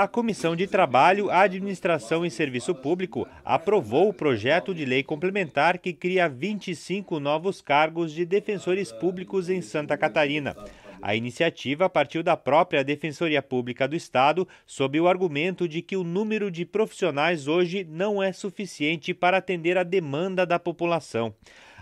a Comissão de Trabalho, Administração e Serviço Público aprovou o projeto de lei complementar que cria 25 novos cargos de defensores públicos em Santa Catarina. A iniciativa partiu da própria Defensoria Pública do Estado, sob o argumento de que o número de profissionais hoje não é suficiente para atender a demanda da população.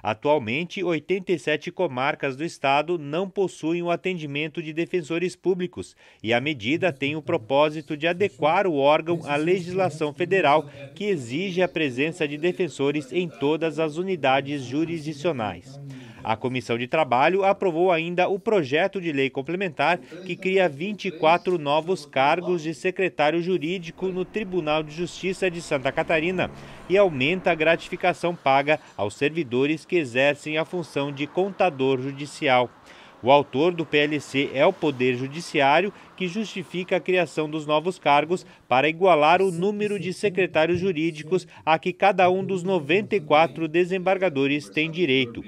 Atualmente, 87 comarcas do estado não possuem o atendimento de defensores públicos e a medida tem o propósito de adequar o órgão à legislação federal que exige a presença de defensores em todas as unidades jurisdicionais. A Comissão de Trabalho aprovou ainda o projeto de lei complementar que cria 24 novos cargos de secretário jurídico no Tribunal de Justiça de Santa Catarina e aumenta a gratificação paga aos servidores que exercem a função de contador judicial. O autor do PLC é o Poder Judiciário, que justifica a criação dos novos cargos para igualar o número de secretários jurídicos a que cada um dos 94 desembargadores tem direito.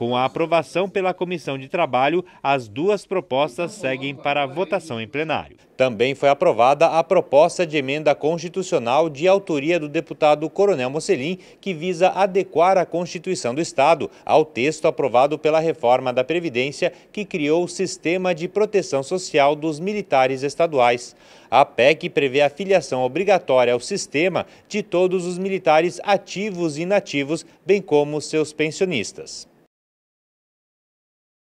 Com a aprovação pela Comissão de Trabalho, as duas propostas seguem para votação em plenário. Também foi aprovada a proposta de emenda constitucional de autoria do deputado Coronel Mocelim, que visa adequar a Constituição do Estado ao texto aprovado pela reforma da Previdência, que criou o Sistema de Proteção Social dos Militares Estaduais. A PEC prevê a filiação obrigatória ao sistema de todos os militares ativos e inativos, bem como seus pensionistas.